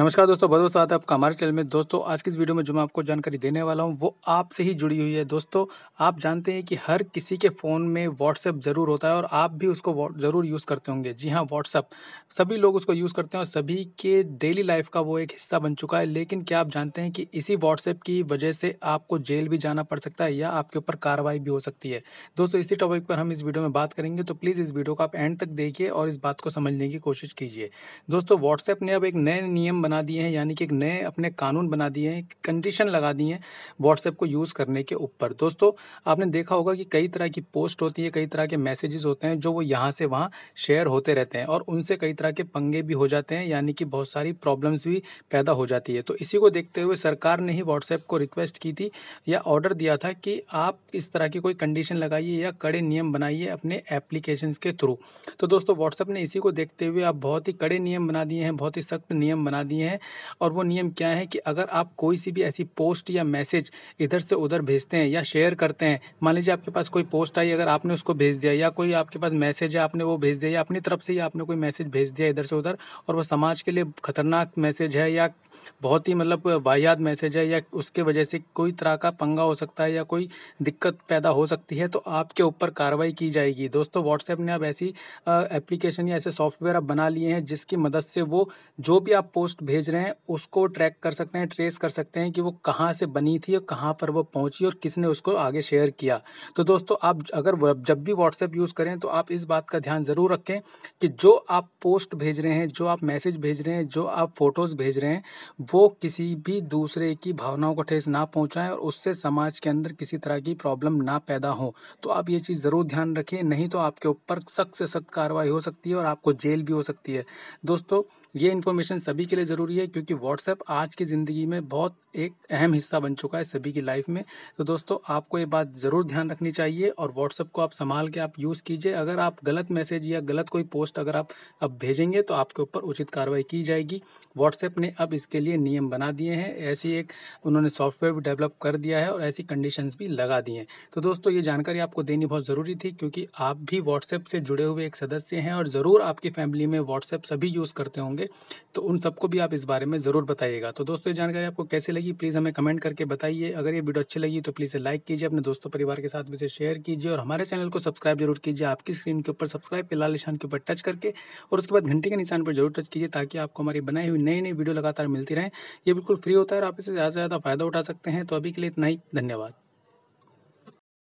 नमस्कार दोस्तों बहुत बहुत स्वागत है आपका हमारे चैनल में दोस्तों आज की इस वीडियो में जो मैं आपको जानकारी देने वाला हूं वो आपसे ही जुड़ी हुई है दोस्तों आप जानते हैं कि हर किसी के फ़ोन में व्हाट्सएप ज़रूर होता है और आप भी उसको ज़रूर यूज़ करते होंगे जी हाँ व्हाट्सअप सभी लोग उसको यूज़ करते हैं और सभी के डेली लाइफ का वो एक हिस्सा बन चुका है लेकिन क्या आप जानते हैं कि इसी व्हाट्सएप की वजह से आपको जेल भी जाना पड़ सकता है या आपके ऊपर कार्रवाई भी हो सकती है दोस्तों इसी टॉपिक पर हम इस वीडियो में बात करेंगे तो प्लीज़ इस वीडियो को आप एंड तक देखिए और इस बात को समझने की कोशिश कीजिए दोस्तों व्हाट्सएप ने अब एक नए नियम बना दिए हैं यानी कि एक नए अपने कानून बना दिए हैं कंडीशन लगा दिए हैं व्हाट्सएप को यूज़ करने के ऊपर दोस्तों आपने देखा होगा कि कई तरह की पोस्ट होती है कई तरह के मैसेजेस होते हैं जो वो यहाँ से वहाँ शेयर होते रहते हैं और उनसे कई तरह के पंगे भी हो जाते हैं यानी कि बहुत सारी प्रॉब्लम्स भी पैदा हो जाती है तो इसी को देखते हुए सरकार ने ही व्हाट्सएप को रिक्वेस्ट की थी या ऑर्डर दिया था कि आप इस तरह की कोई कंडीशन लगाइए या कड़े नियम बनाइए अपने एप्लीकेशन के थ्रू तो दोस्तों व्हाट्सएप ने इसी को देखते हुए आप बहुत ही कड़े नियम बना दिए हैं बहुत ही सख्त नियम बना दिए नहीं है और वो नियम क्या है कि अगर आप कोई सी भी ऐसी पोस्ट या मैसेज इधर से उधर भेजते हैं या शेयर करते हैं मान लीजिए आपके पास कोई पोस्ट आई अगर आपने उसको भेज दिया या कोई आपके पास मैसेज है आपने वो भेज दिया या अपनी तरफ से ही आपने कोई मैसेज भेज दिया इधर से उधर और वो समाज के लिए खतरनाक मैसेज है या बहुत ही मतलब वाहियात मैसेज है या उसके वजह से कोई तरह का पंगा हो सकता है या कोई दिक्कत पैदा हो सकती है तो आपके ऊपर कार्रवाई की जाएगी दोस्तों व्हाट्सएप ने अब ऐसी एप्लीकेशन या ऐसे सॉफ्टवेयर अब बना लिए हैं जिसकी मदद से वो जो भी आप पोस्ट भेज रहे हैं उसको ट्रैक कर सकते हैं ट्रेस कर सकते हैं कि वो कहाँ से बनी थी और कहाँ पर वो पहुँची और किसने उसको आगे शेयर किया तो दोस्तों आप अगर जब भी व्हाट्सएप यूज़ करें तो आप इस बात का ध्यान ज़रूर रखें कि जो आप पोस्ट भेज रहे हैं जो आप मैसेज भेज रहे हैं जो आप फ़ोटोज़ भेज रहे हैं वो किसी भी दूसरे की भावनाओं को ठेस ना पहुंचाएं और उससे समाज के अंदर किसी तरह की प्रॉब्लम ना पैदा हो तो आप ये चीज़ ज़रूर ध्यान रखिए नहीं तो आपके ऊपर सख्त से सख्त कार्रवाई हो सकती है और आपको जेल भी हो सकती है दोस्तों ये इन्फॉर्मेशन सभी के लिए ज़रूरी है क्योंकि व्हाट्सएप आज की ज़िंदगी में बहुत एक अहम हिस्सा बन चुका है सभी की लाइफ में तो दोस्तों आपको ये बात ज़रूर ध्यान रखनी चाहिए और व्हाट्सएप को आप संभाल के आप यूज़ कीजिए अगर आप गलत मैसेज या गलत कोई पोस्ट अगर आप अब भेजेंगे तो आपके ऊपर उचित कार्रवाई की जाएगी व्हाट्सएप ने अब इसके लिए नियम बना दिए हैं ऐसी एक उन्होंने सॉफ्टवेयर भी डेवलप कर दिया है और ऐसी कंडीशंस भी लगा दी हैं तो दोस्तों ये जानकारी आपको देनी बहुत ज़रूरी थी क्योंकि आप भी व्हाट्सएप से जुड़े हुए एक सदस्य हैं और ज़रूर आपकी फैमिली में व्हाट्सएप सभी यूज़ करते होंगे होंगे तो उन सबको भी आप इस बारे में ज़रूर बताइएगा तो दोस्तों ये जानकारी आपको कैसे लगी प्लीज़ हमें कमेंट करके बताइए अगर ये वीडियो अच्छी लगी तो प्लीज़ लाइक कीजिए अपने दोस्तों परिवार के साथ भी इसे शेयर कीजिए और हमारे चैनल को सब्सक्राइब जरूर कीजिए आपकी स्क्रीन के ऊपर सब्सक्राइब के लाल निशान के ऊपर टच करके और उसके बाद घंटे के निशान पर जरूर टच कीजिए ताकि आपको हमारी बनाई हुई नई नई वीडियो लगातार मिलती रहे ये बिल्कुल फ्री होता है और आप इसे ज़्यादा से ज़्यादा फ़ायदा उठा सकते हैं तो अभी के लिए इतना ही धन्यवाद